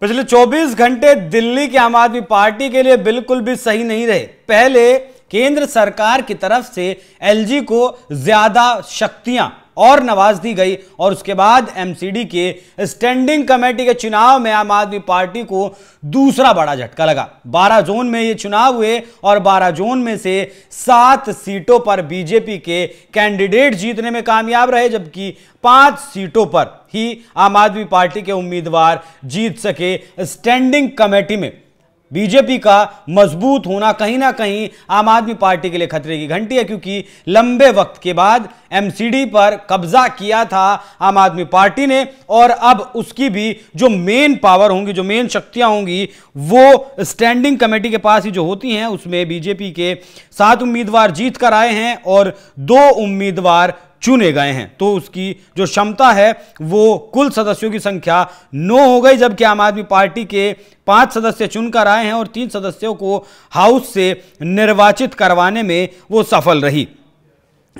पिछले 24 घंटे दिल्ली की आम आदमी पार्टी के लिए बिल्कुल भी सही नहीं रहे पहले केंद्र सरकार की तरफ से एलजी को ज्यादा शक्तियां और नवाज दी गई और उसके बाद एमसीडी के स्टैंडिंग कमेटी के चुनाव में आम आदमी पार्टी को दूसरा बड़ा झटका लगा बारह जोन में ये चुनाव हुए और बारह जोन में से सात सीटों पर बीजेपी के कैंडिडेट जीतने में कामयाब रहे जबकि पांच सीटों पर ही आम आदमी पार्टी के उम्मीदवार जीत सके स्टैंडिंग कमेटी में बीजेपी का मजबूत होना कहीं ना कहीं आम आदमी पार्टी के लिए खतरे की घंटी है क्योंकि लंबे वक्त के बाद एमसीडी पर कब्जा किया था आम आदमी पार्टी ने और अब उसकी भी जो मेन पावर होंगी जो मेन शक्तियां होंगी वो स्टैंडिंग कमेटी के पास ही जो होती हैं उसमें बीजेपी के सात उम्मीदवार जीत कर आए हैं और दो उम्मीदवार चुने गए हैं तो उसकी जो क्षमता है वो कुल सदस्यों की संख्या नौ हो गई जबकि आम आदमी पार्टी के पांच सदस्य चुनकर आए हैं और तीन सदस्यों को हाउस से निर्वाचित करवाने में वो सफल रही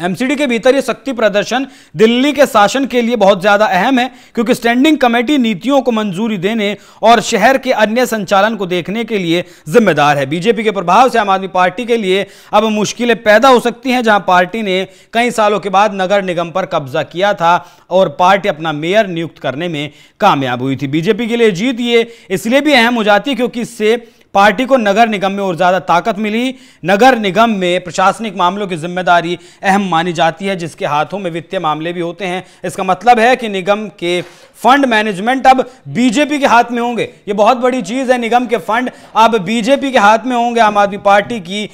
एमसीडी के भीतर ये शक्ति प्रदर्शन दिल्ली के शासन के लिए बहुत ज़्यादा अहम है क्योंकि स्टैंडिंग कमेटी नीतियों को मंजूरी देने और शहर के अन्य संचालन को देखने के लिए जिम्मेदार है बीजेपी के प्रभाव से आम आदमी पार्टी के लिए अब मुश्किलें पैदा हो सकती हैं जहां पार्टी ने कई सालों के बाद नगर निगम पर कब्जा किया था और पार्टी अपना मेयर नियुक्त करने में कामयाब हुई थी बीजेपी के लिए जीत ये इसलिए भी अहम हो जाती है क्योंकि इससे पार्टी को नगर निगम में और ज़्यादा ताकत मिली नगर निगम में प्रशासनिक मामलों की जिम्मेदारी अहम मानी जाती है जिसके हाथों में वित्तीय मामले भी होते हैं इसका मतलब है कि निगम के फंड मैनेजमेंट अब बीजेपी के हाथ में होंगे ये बहुत बड़ी चीज़ है निगम के फंड अब बीजेपी के हाथ में होंगे आम आदमी पार्टी की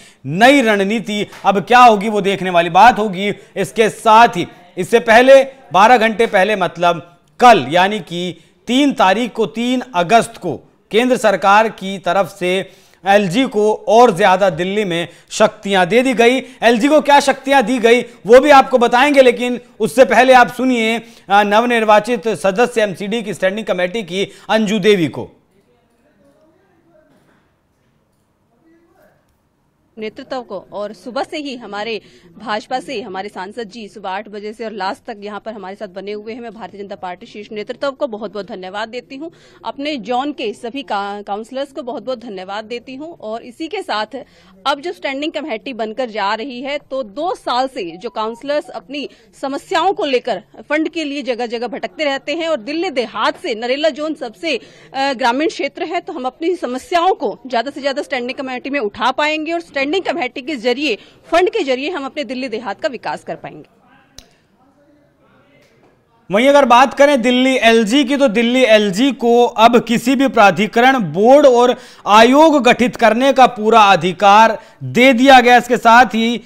नई रणनीति अब क्या होगी वो देखने वाली बात होगी इसके साथ ही इससे पहले 12 घंटे पहले मतलब कल यानी कि तीन तारीख को तीन अगस्त को केंद्र सरकार की तरफ से एलजी को और ज्यादा दिल्ली में शक्तियां दे दी गई एलजी को क्या शक्तियां दी गई वो भी आपको बताएंगे लेकिन उससे पहले आप सुनिए नवनिर्वाचित सदस्य एमसीडी की स्टैंडिंग कमेटी की अंजू देवी को नेतृत्व को और सुबह से ही हमारे भाजपा से हमारे सांसद जी सुबह आठ बजे से और लास्ट तक यहाँ पर हमारे साथ बने हुए हैं मैं भारतीय जनता पार्टी शीर्ष नेतृत्व को बहुत बहुत धन्यवाद देती हूँ अपने जॉन के सभी काउंसलर्स को बहुत बहुत धन्यवाद देती हूँ और इसी के साथ अब जो स्टैंडिंग कमेटी बनकर जा रही है तो दो साल से जो काउंसलर्स अपनी समस्याओं को लेकर फंड के लिए जगह जगह भटकते रहते हैं और दिल्ली देहात से नरेला जोन सबसे ग्रामीण क्षेत्र है तो हम अपनी समस्याओं को ज्यादा से ज्यादा स्टैंडिंग कमेटी में उठा पाएंगे और स्टैंडिंग कमेटी के जरिए फंड के जरिए हम अपने दिल्ली देहात का विकास कर पाएंगे वहीं अगर बात करें दिल्ली एलजी की तो दिल्ली एलजी को अब किसी भी प्राधिकरण बोर्ड और आयोग गठित करने का पूरा अधिकार दे दिया गया इसके साथ ही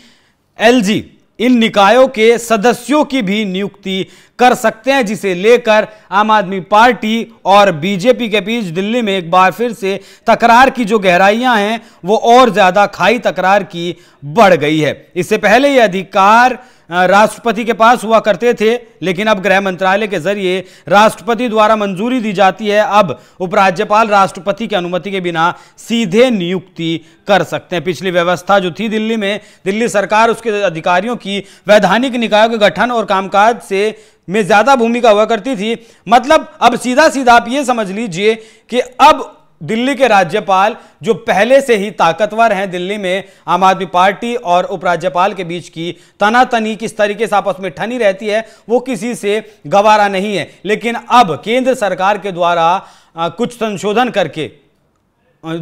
एलजी इन निकायों के सदस्यों की भी नियुक्ति कर सकते हैं जिसे लेकर आम आदमी पार्टी और बीजेपी के बीच दिल्ली में एक बार फिर से तकरार की जो गहराइयां हैं वो और ज़्यादा खाई तकरार की बढ़ गई है इससे पहले ये अधिकार राष्ट्रपति के पास हुआ करते थे लेकिन अब गृह मंत्रालय के जरिए राष्ट्रपति द्वारा मंजूरी दी जाती है अब उपराज्यपाल राष्ट्रपति की अनुमति के बिना सीधे नियुक्ति कर सकते हैं पिछली व्यवस्था जो थी दिल्ली में दिल्ली सरकार उसके अधिकारियों की वैधानिक निकायों के गठन और कामकाज से में ज़्यादा भूमिका हुआ करती थी मतलब अब सीधा सीधा आप ये समझ लीजिए कि अब दिल्ली के राज्यपाल जो पहले से ही ताकतवर हैं दिल्ली में आम आदमी पार्टी और उपराज्यपाल के बीच की तनातनी किस तरीके से आपस में ठनी रहती है वो किसी से गवारा नहीं है लेकिन अब केंद्र सरकार के द्वारा कुछ संशोधन करके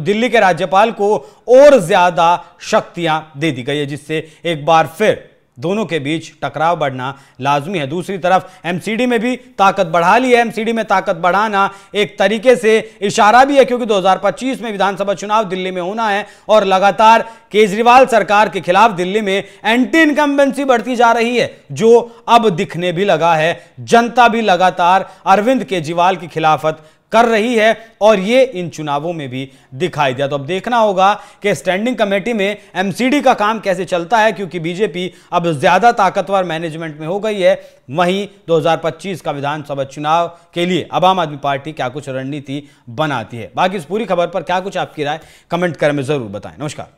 दिल्ली के राज्यपाल को और ज़्यादा शक्तियां दे दी गई है जिससे एक बार फिर दोनों के बीच टकराव बढ़ना लाजमी है दूसरी तरफ एमसीडी में भी ताकत बढ़ा ली है एमसीडी में ताकत बढ़ाना एक तरीके से इशारा भी है क्योंकि 2025 में विधानसभा चुनाव दिल्ली में होना है और लगातार केजरीवाल सरकार के खिलाफ दिल्ली में एंटी इनकम्बेंसी बढ़ती जा रही है जो अब दिखने भी लगा है जनता भी लगातार अरविंद केजरीवाल की खिलाफत कर रही है और ये इन चुनावों में भी दिखाई दिया तो अब देखना होगा कि स्टैंडिंग कमेटी में एमसीडी का काम कैसे चलता है क्योंकि बीजेपी अब ज़्यादा ताकतवर मैनेजमेंट में हो गई है वहीं 2025 का विधानसभा चुनाव के लिए अब आम आदमी पार्टी क्या कुछ रणनीति बनाती है बाकी इस पूरी खबर पर क्या कुछ आपकी राय कमेंट करें में ज़रूर बताएं नमस्कार